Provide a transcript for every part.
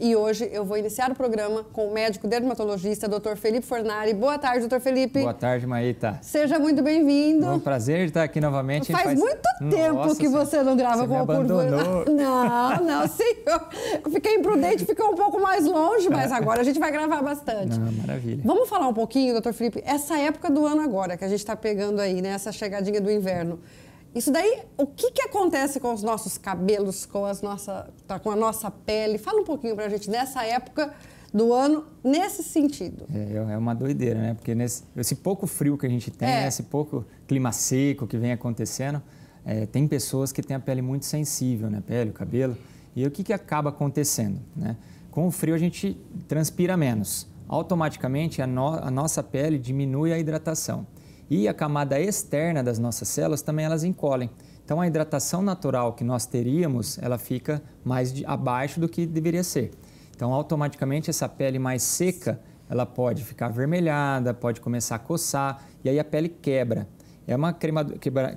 E hoje eu vou iniciar o programa com o médico dermatologista, Dr. Felipe Fornari. Boa tarde, doutor Felipe. Boa tarde, Maíta. Seja muito bem-vindo. É um prazer estar aqui novamente. Faz, faz... muito tempo Nossa, que você não grava você com o público. Não, não, senhor. Eu fiquei imprudente, fiquei um pouco mais longe, mas agora a gente vai gravar bastante. Não, maravilha. Vamos falar um pouquinho, doutor Felipe, essa época do ano agora que a gente está pegando aí, né? Essa chegadinha do inverno. Isso daí, o que, que acontece com os nossos cabelos, com, as nossa, tá, com a nossa pele? Fala um pouquinho para a gente nessa época do ano nesse sentido. É, é uma doideira, né? Porque nesse, esse pouco frio que a gente tem, é. né? esse pouco clima seco que vem acontecendo, é, tem pessoas que têm a pele muito sensível, né? Pele, cabelo. E o que, que acaba acontecendo, né? Com o frio a gente transpira menos. Automaticamente a, no, a nossa pele diminui a hidratação. E a camada externa das nossas células também elas encolhem. Então a hidratação natural que nós teríamos, ela fica mais de, abaixo do que deveria ser. Então automaticamente essa pele mais seca, ela pode ficar avermelhada, pode começar a coçar e aí a pele quebra. É uma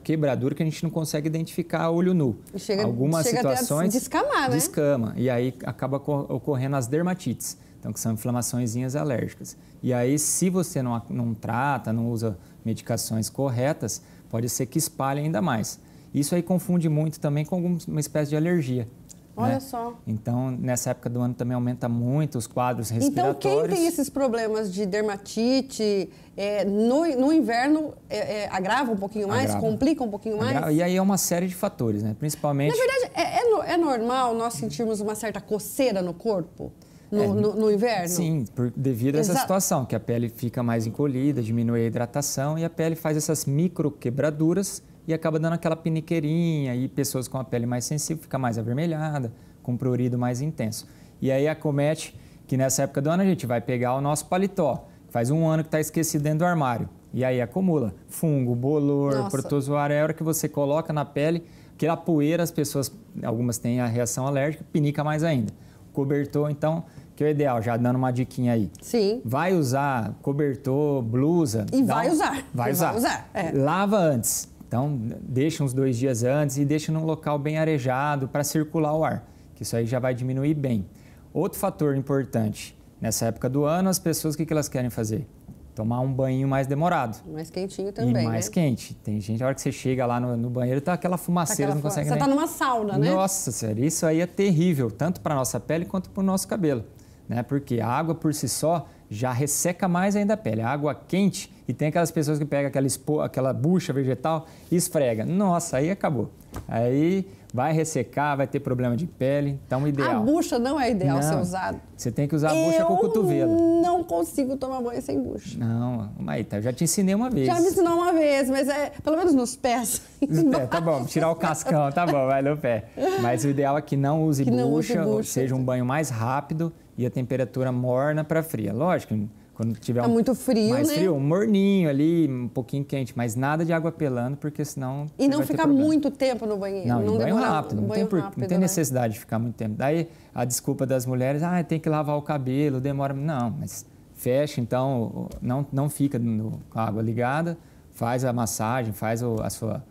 quebradura que a gente não consegue identificar a olho nu. Chega, Algumas chega situações até descamar, né? descama e aí acaba ocorrendo as dermatites, então que são inflamaçõeszinhas alérgicas. E aí se você não, não trata, não usa medicações corretas, pode ser que espalhe ainda mais. Isso aí confunde muito também com uma espécie de alergia. Olha né? só. Então, nessa época do ano também aumenta muito os quadros respiratórios. Então, quem tem esses problemas de dermatite, é, no, no, inverno é, é, agrava um pouquinho mais, agrava. complica um pouquinho mais? Agrava. E aí é uma série de fatores, né? Principalmente... Na verdade, é, é, é normal nós sentirmos uma certa coceira no corpo? no, é, no, no inverno? Sim, por, devido Exa a essa situação, que a pele fica mais encolhida, diminui a hidratação e a pele faz essas micro quebraduras e acaba dando aquela piniqueirinha e pessoas com a pele mais sensível fica mais avermelhada, com prurido mais intenso. E aí acomete que nessa época do ano a gente vai pegar o nosso paletó, faz um ano que está esquecido dentro do armário. E aí acumula fungo, bolor, Nossa. protozoário, é a hora que você coloca na pele, que a poeira as pessoas, algumas têm a reação alérgica, pinica mais ainda cobertor, então, que é o ideal, já dando uma diquinha aí. Sim. Vai usar cobertor, blusa. E vai um... usar. Vai e usar. Vai usar. É. Lava antes. Então, deixa uns dois dias antes e deixa num local bem arejado para circular o ar, que isso aí já vai diminuir bem. Outro fator importante, nessa época do ano, as pessoas, o que, que elas querem fazer? tomar um banho mais demorado. Mais quentinho também. E né? mais né? quente. Tem gente, a hora que você chega lá no, no banheiro, tá aquela fumaceira, tá aquela não consegue. Você nem... tá numa sauna, né? Nossa, sério, isso aí é terrível, tanto para nossa pele quanto para o nosso cabelo. Né? Porque a água por si só já resseca mais ainda a pele. A água quente e tem aquelas pessoas que pegam aquela, expo, aquela bucha vegetal e esfrega. Nossa, aí acabou. Aí vai ressecar, vai ter problema de pele. Então, ideal. A bucha não é ideal não, ser usada. Você tem que usar a bucha eu com o cotovelo. não consigo tomar banho sem bucha. Não, Maíta, eu já te ensinei uma vez. Já me ensinou uma vez, mas é pelo menos nos pés. Nos pés, tá bom. Tirar o cascão, tá bom, vai no pé. Mas o ideal é que não use, que bucha, não use bucha, seja um banho mais rápido e a temperatura morna para fria. Lógico, quando tiver tá um, muito frio, mais né? frio, morninho ali, um pouquinho quente, mas nada de água pelando, porque senão. E não ficar muito tempo no banheiro. Não, não demora rápido, não, banho tem rápido, não tem né? necessidade de ficar muito tempo. Daí a desculpa das mulheres, ah, tem que lavar o cabelo, demora. Não, mas fecha, então não, não fica com a água ligada, faz a massagem, faz o, a sua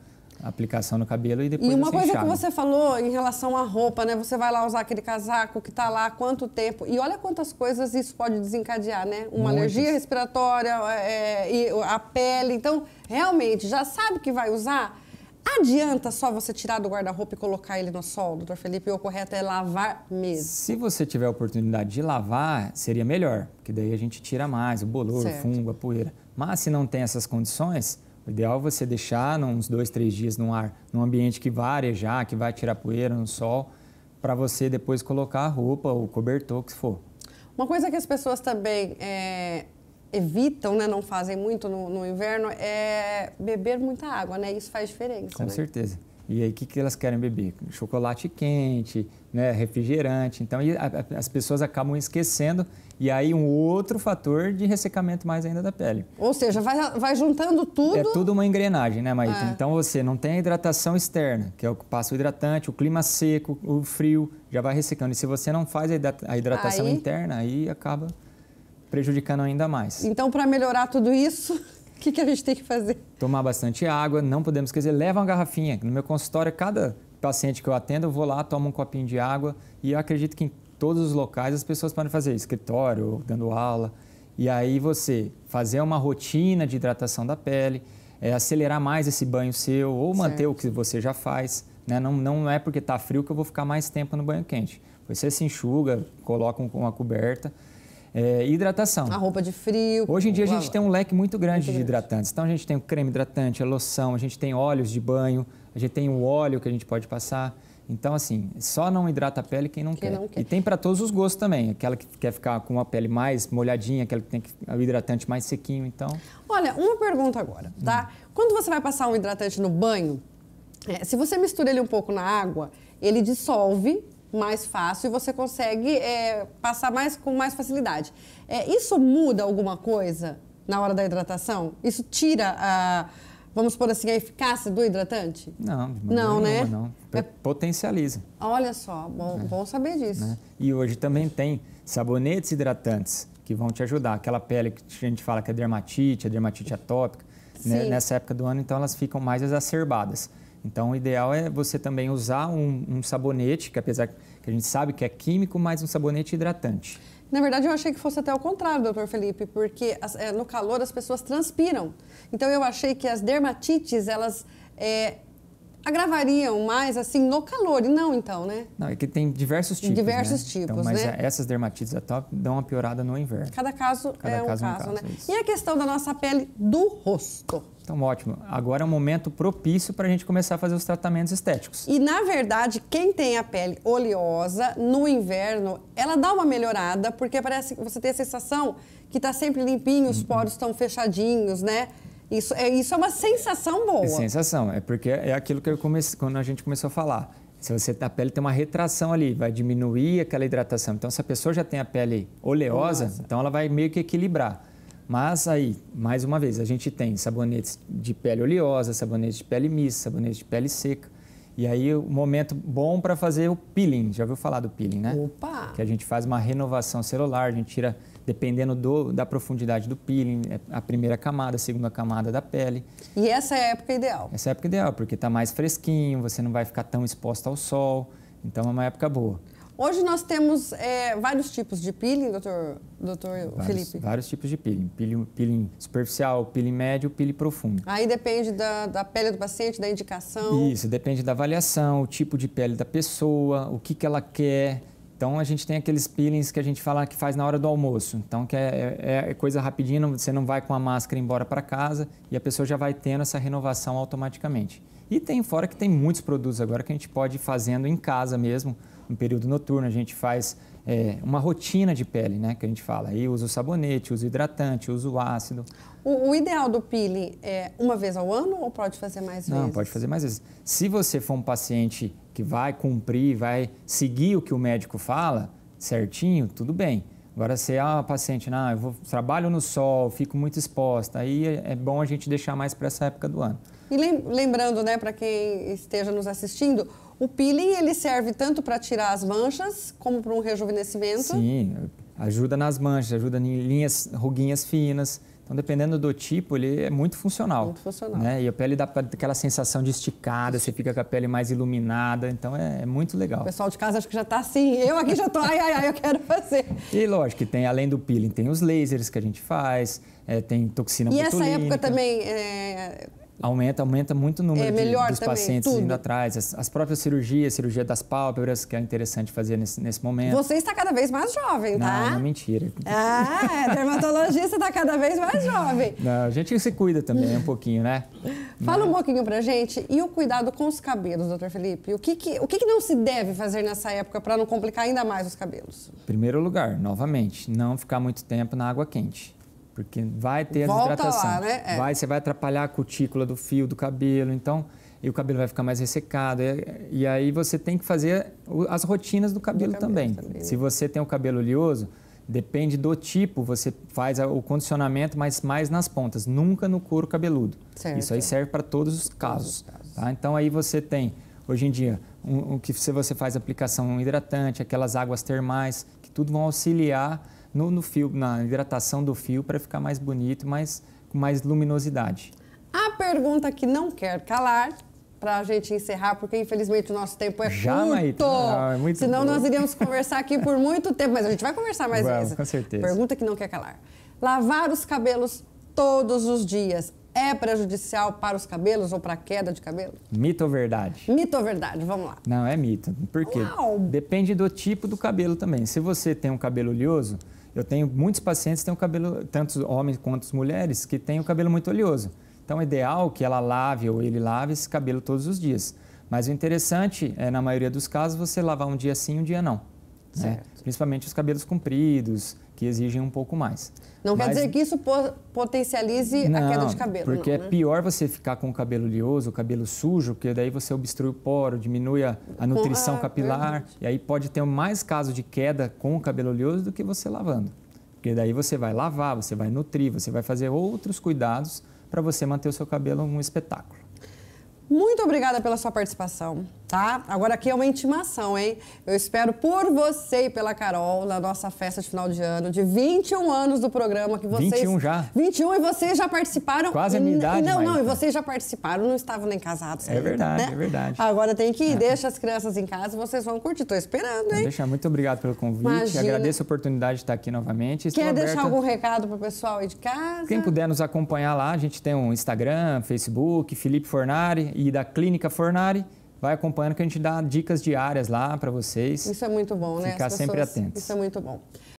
aplicação no cabelo e depois E uma assim coisa enxaga. que você falou em relação à roupa, né? Você vai lá usar aquele casaco que está lá há quanto tempo. E olha quantas coisas isso pode desencadear, né? Uma Muitas. alergia respiratória, é, é a pele. Então, realmente, já sabe que vai usar? Adianta só você tirar do guarda-roupa e colocar ele no sol, doutor Felipe? O correto é lavar mesmo? Se você tiver a oportunidade de lavar, seria melhor, porque daí a gente tira mais o bolor, certo. o fungo, a poeira. Mas se não tem essas condições, o ideal é você deixar uns dois, três dias no ar, num ambiente que vai arejar, que vai tirar poeira no sol, para você depois colocar a roupa ou cobertor, que for. Uma coisa que as pessoas também é, evitam, né, não fazem muito no, no, inverno, é beber muita água, né? Isso faz diferença. Com né? certeza. E aí, o que, que elas querem beber? Chocolate quente, né, refrigerante. Então, a, a, as pessoas acabam esquecendo. E aí, um outro fator de ressecamento mais ainda da pele. Ou seja, vai, vai juntando tudo. É tudo uma engrenagem, né, Maíta? É. Então, você não tem a hidratação externa, que é o que passa o hidratante, o clima seco, o frio, já vai ressecando. E se você não faz a hidratação aí... interna, aí acaba prejudicando ainda mais. Então, para melhorar tudo isso. O que, que a gente tem que fazer? Tomar bastante água, não podemos esquecer, leva uma garrafinha. No meu consultório, cada paciente que eu atendo, eu vou lá, tomo um copinho de água e eu acredito que em todos os locais as pessoas podem fazer escritório, dando aula. E aí você fazer uma rotina de hidratação da pele, é, acelerar mais esse banho seu ou manter certo. o que você já faz. Né? Não, não é porque está frio que eu vou ficar mais tempo no banho quente. Você se enxuga, coloca uma coberta é, hidratação. A roupa de frio. Hoje em dia a gente tem um leque muito grande muito de grande. hidratantes. Então a gente tem o creme hidratante, a loção, a gente tem óleos de banho, a gente tem o óleo que a gente pode passar. Então, assim, só não hidrata a pele quem não, quem quer. não quer. E tem para todos os gostos também. Aquela que quer ficar com uma pele mais molhadinha, aquela que tem o hidratante mais sequinho, então... Olha, uma pergunta agora, tá? Hum. Quando você vai passar um hidratante no banho, é, se você mistura ele um pouco na água, ele dissolve mais fácil e você consegue é, passar mais com mais facilidade. É, isso muda alguma coisa na hora da hidratação? Isso tira a vamos por assim, a eficácia do hidratante? Não, não, né? Não. É... Potencializa. Olha só, bom, é. bom saber disso. Né? E hoje também tem sabonetes hidratantes que vão te ajudar. Aquela pele que a gente fala que é dermatite, é dermatite atópica, né? nessa época do ano, então elas ficam mais exacerbadas. Então, o ideal é você também usar um, um sabonete, que apesar que a gente sabe que é químico, mas um sabonete hidratante. Na verdade, eu achei que fosse até o contrário, doutor Felipe, porque é, no calor as pessoas transpiram. Então, eu achei que as dermatites, elas é, agravariam mais, assim, no calor. E não, então, né? Não, é que tem diversos tipos, né? Diversos né? tipos, então, mas né? Mas é, essas dermatites dão uma piorada no inverno. Cada caso Cada é um caso, é caso, né? É e a questão da nossa pele do rosto? Então, ótimo. Agora é um momento propício para a gente começar a fazer os tratamentos estéticos. E, na verdade, quem tem a pele oleosa, no inverno, ela dá uma melhorada, porque parece que você tem a sensação que está sempre limpinho, os poros estão fechadinhos, né? Isso é, isso é uma sensação boa. É sensação, é porque é aquilo que eu comecei, quando a gente começou a falar. Se você a pele tem uma retração ali, vai diminuir aquela hidratação. Então, se a pessoa já tem a pele oleosa, Nossa. então ela vai meio que equilibrar. Mas aí, mais uma vez, a gente tem sabonetes de pele oleosa, sabonetes de pele mista, sabonetes de pele seca. E aí o momento bom para fazer o peeling, já ouviu falar do peeling, né? Opa! Que a gente faz uma renovação celular, a gente tira, dependendo do, da profundidade do peeling, é a primeira camada, a segunda camada da pele. E essa é a época ideal? Essa é a época ideal, porque está mais fresquinho, você não vai ficar tão exposta ao sol, então é uma época boa. Hoje nós temos é, vários tipos de peeling, doutor, doutor vários, Felipe? Vários tipos de peeling. peeling. Peeling superficial, peeling médio, peeling profundo. Aí depende da, da, pele do paciente, da indicação? Isso, depende da avaliação, o tipo de pele da pessoa, o que, que ela quer. Então, a gente tem aqueles peelings que a gente fala que faz na hora do almoço. Então, que é, é, é coisa rapidinha, você não vai com a máscara embora para casa e a pessoa já vai tendo essa renovação automaticamente. E tem fora que tem muitos produtos agora que a gente pode ir fazendo em casa mesmo, no período noturno, a gente faz é, uma rotina de pele, né? Que a gente fala. Aí usa o sabonete, usa o hidratante, usa o ácido. O, o, ideal do peeling é uma vez ao ano ou pode fazer mais vezes? Não, pode fazer mais vezes. Se você for um paciente que vai cumprir, vai seguir o que o médico fala certinho, tudo bem. Agora, se a ah, paciente, ah, eu vou, trabalho no sol, fico muito exposta, aí é, é bom a gente deixar mais para essa época do ano. E lembrando, né, para quem esteja nos assistindo, o peeling ele serve tanto para tirar as manchas como para um rejuvenescimento. Sim, ajuda nas manchas, ajuda em linhas, ruguinhas finas. Então, dependendo do tipo, ele é muito funcional. Muito funcional. Né? E a pele dá aquela sensação de esticada, você fica com a pele mais iluminada, então é, é muito legal. O pessoal de casa acho que já está assim, eu aqui já estou, ai, ai, ai, eu quero fazer. E lógico que tem, além do peeling, tem os lasers que a gente faz, é, tem toxina e botulínica. E essa época também, é, Aumenta, aumenta muito o número é, de, dos também, pacientes tudo. indo atrás. As, as, próprias cirurgias, cirurgia das pálpebras, que é interessante fazer nesse, nesse momento. Você está cada vez mais jovem, tá? Não, não mentira. Ah, é, dermatologista está cada vez mais jovem. Não, a gente se cuida também um pouquinho, né? Fala um pouquinho pra gente e o cuidado com os cabelos, doutor Felipe. O que, que o que, que, não se deve fazer nessa época para não complicar ainda mais os cabelos? Primeiro lugar, novamente, não ficar muito tempo na água quente. Porque vai ter Volta a desidratação. Lá, né? é. vai, você vai atrapalhar a cutícula do fio, do cabelo, então. E o cabelo vai ficar mais ressecado. E, e aí você tem que fazer as rotinas do cabelo, cabelo também. também. Se você tem o cabelo oleoso, Depende do tipo, você faz o condicionamento, mas mais nas pontas, nunca no couro cabeludo. Certo. Isso aí serve para todos os casos. Todos os casos. Tá? Então aí você tem, hoje em dia, o um, um, que se você faz aplicação hidratante, aquelas águas termais, que tudo vão auxiliar no, no fio, na hidratação do fio para ficar mais bonito, mais, com mais luminosidade. A pergunta que não quer calar para a gente encerrar, porque infelizmente o nosso tempo é Já, curto. Maíta? Ah, é muito Senão nós iríamos conversar aqui por muito tempo, mas a gente vai conversar mais vezes. Com certeza. Pergunta que não quer calar. Lavar os cabelos todos os dias é prejudicial para os cabelos ou para a queda de cabelo? Mito ou verdade? Mito ou verdade? Vamos lá. Não, é mito. Por quê? Uau. Depende do tipo do cabelo também. Se você tem um cabelo oleoso, eu tenho muitos pacientes que têm o cabelo, tanto homens quanto mulheres, que têm o cabelo muito oleoso. Então, é ideal que ela lave ou ele lave esse cabelo todos os dias. Mas o interessante é, na maioria dos casos, você lavar um dia sim, um dia não. Né? Principalmente os cabelos compridos, que exigem um pouco mais. Não Mas, quer dizer que isso potencialize não, a queda de cabelo. Porque não, é né? é pior você ficar com o cabelo oleoso, o cabelo sujo, porque daí você obstrui o poro, diminui a, a nutrição ah, é capilar, verdade. e aí pode ter mais caso de queda com o cabelo oleoso do que você lavando. Porque daí você vai lavar, você vai nutrir, você vai fazer outros cuidados para você manter o seu cabelo um espetáculo. Muito obrigada pela sua participação tá? Agora aqui é uma intimação, hein? Eu espero por você e pela Carol na nossa festa de final de ano de 21 anos do programa que vocês 21 já. 21 e vocês já participaram. Quase a minha idade. Não, não, e vocês já participaram, não estavam nem casados. É ainda, né? verdade, é né? é verdade. Agora tem que ir, é. deixa as crianças em casa, vocês vão curtir, tô esperando, hein? Deixa, muito obrigado pelo convite. Imagina. Agradeço a oportunidade de estar aqui novamente. Estou Quer aberta... deixar algum recado pro pessoal aí de casa? Quem puder nos acompanhar lá, a gente tem um Instagram, Facebook, Felipe Fornari e da Clínica Fornari vai acompanhando que a gente dá dicas diárias lá para vocês. Isso é muito bom, né? Ficar sempre atentos. Isso é muito bom.